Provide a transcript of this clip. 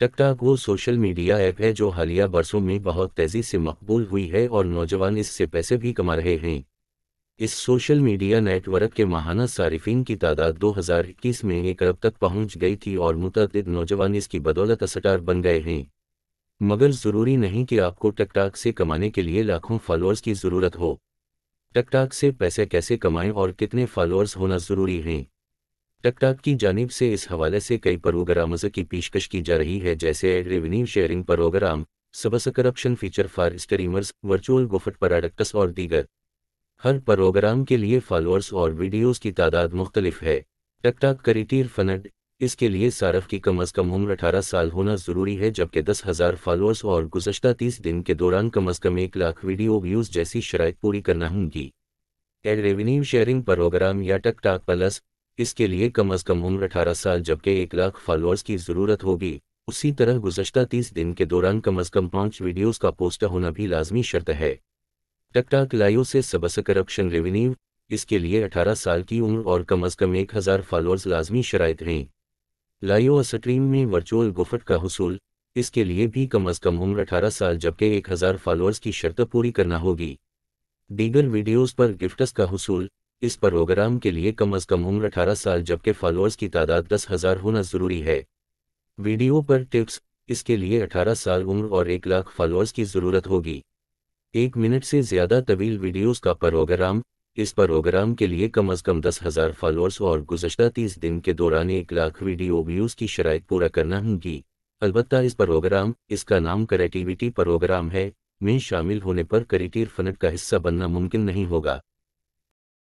टकटाक वो social media app है जो हालिया बरसों में बहुत तेज़ी से मकबूल हुई है और नौजवान इससे पैसे भी कमा रहे हैं इस सोशल मीडिया नेटवर्क के माहाना सार्फिन की तादाद 2021 में एक अरब तक पहुंच गई थी और मुतद नौजवान इसकी बदौलत असटार बन गए हैं मगर ज़रूरी नहीं कि आपको टकटाक से कमाने के लिए लाखों फॉलोअर्स की ज़रूरत हो टकटाक से पैसे कैसे कमाएं और कितने फॉलोअर्स होना ज़रूरी हैं टकटाक की जानब से इस हवाले से कई प्रोग्राम्स की पेशकश की जा रही है जैसे revenue sharing program subscription feature for streamers virtual gift products और दीगर हर प्रोग्राम के लिए फॉलोअर्स और वीडियोस की तादाद मुख्तलिफ है टकटाक करीटीर फनड इसके लिए सारफ की कम अज़ कम उम्र अठारह साल होना ज़रूरी है जबकि दस हज़ार फॉलोअर्स और गुजशत तीस दिन के दौरान कम अज़ कम एक लाख वीडियो व्यूज़ जैसी शराय पूरी करना होंगी एड रेवेन्यू शेयरिंग प्रोग्राम या टकटाक प्लस इसके लिए कम अज कम उम्र अठारह साल जबकि एक लाख फॉलोअर्स की जरूरत होगी उसी तरह गुजशत तीस दिन के दौरान कम अज कम पांच वीडियोज़ का पोस्ट होना भी लाजमी शर्त है टकटाक लाइव से सबस करप्शन रेवेन्यू इसके लिए अठारह साल की उम्र और कम अज कम एक हज़ार फॉलोअर्स लाजमी शराय हैं लाइव स्ट्रीम में वर्चुअल गुफट का हसूल इसके लिए भी कम अज कम उम्र अठारह साल जबकि एक हज़ार फॉलोअर्स की शर्त पूरी करना होगी दीगर वीडियोज पर गिफ्ट का हसूल इस प्रोग्राम के लिए कम अज कम उम्र अठारह साल जबकि फॉलोअर्स की तादाद दस हजार होना जरूरी है वीडियो पर टिप्स इसके लिए अठारह साल उम्र और एक लाख फॉलोअर्स की जरूरत होगी एक मिनट से ज्यादा तवील वीडियोस का प्रोग्राम इस प्रोग्राम के लिए कम अज कम दस हजार फॉलोअर्स और गुजशत तीस दिन के दौरान एक लाख वीडियो व्यूज की शराय पूरा करना होगी अलबत् इस प्रोग्राम इसका नाम करेटिविटी प्रोग्राम है में शामिल होने पर करेटिव फनट का हिस्सा बनना मुमकिन नहीं होगा